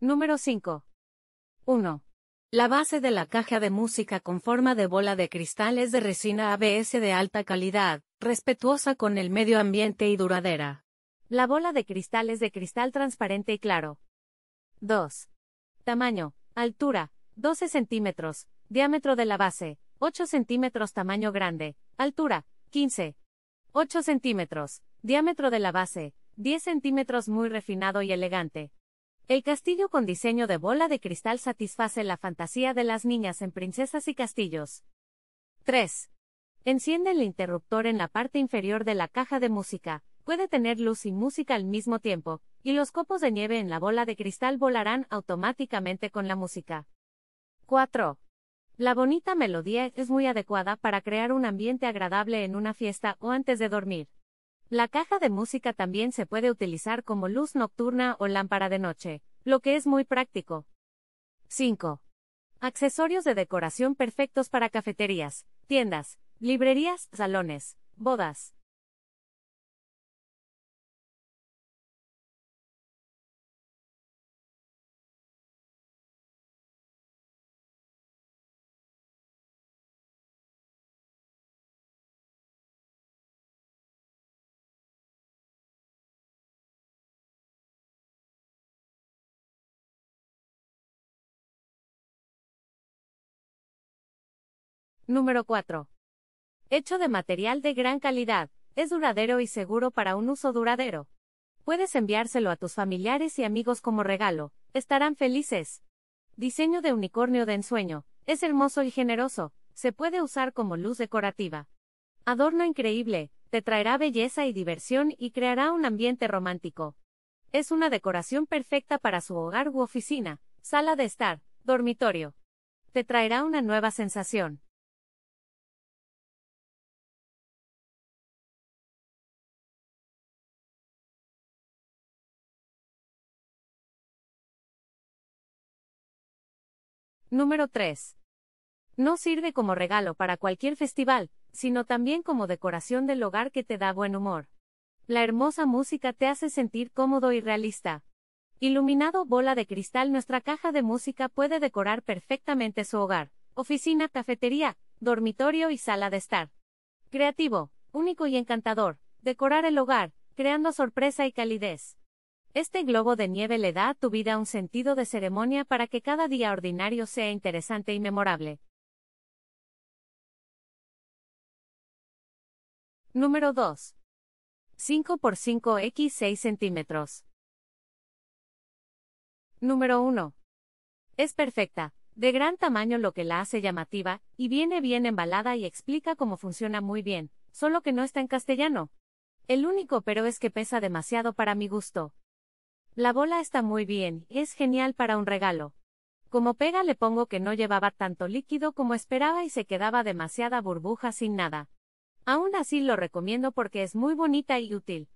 Número 5. 1. La base de la caja de música con forma de bola de cristal es de resina ABS de alta calidad, respetuosa con el medio ambiente y duradera. La bola de cristal es de cristal transparente y claro. 2. Tamaño, altura, 12 centímetros, diámetro de la base, 8 centímetros tamaño grande, altura, 15. 8 centímetros, diámetro de la base, 10 centímetros muy refinado y elegante, el castillo con diseño de bola de cristal satisface la fantasía de las niñas en princesas y castillos. 3. Enciende el interruptor en la parte inferior de la caja de música. Puede tener luz y música al mismo tiempo, y los copos de nieve en la bola de cristal volarán automáticamente con la música. 4. La bonita melodía es muy adecuada para crear un ambiente agradable en una fiesta o antes de dormir. La caja de música también se puede utilizar como luz nocturna o lámpara de noche, lo que es muy práctico. 5. Accesorios de decoración perfectos para cafeterías, tiendas, librerías, salones, bodas, Número 4. Hecho de material de gran calidad, es duradero y seguro para un uso duradero. Puedes enviárselo a tus familiares y amigos como regalo, estarán felices. Diseño de unicornio de ensueño, es hermoso y generoso, se puede usar como luz decorativa. Adorno increíble, te traerá belleza y diversión y creará un ambiente romántico. Es una decoración perfecta para su hogar u oficina, sala de estar, dormitorio. Te traerá una nueva sensación. Número 3. No sirve como regalo para cualquier festival, sino también como decoración del hogar que te da buen humor. La hermosa música te hace sentir cómodo y realista. Iluminado bola de cristal, nuestra caja de música puede decorar perfectamente su hogar, oficina, cafetería, dormitorio y sala de estar. Creativo, único y encantador, decorar el hogar, creando sorpresa y calidez. Este globo de nieve le da a tu vida un sentido de ceremonia para que cada día ordinario sea interesante y memorable. Número 2. 5 x 5 x 6 centímetros. Número 1. Es perfecta, de gran tamaño lo que la hace llamativa, y viene bien embalada y explica cómo funciona muy bien, solo que no está en castellano. El único pero es que pesa demasiado para mi gusto. La bola está muy bien, es genial para un regalo. Como pega le pongo que no llevaba tanto líquido como esperaba y se quedaba demasiada burbuja sin nada. Aún así lo recomiendo porque es muy bonita y útil.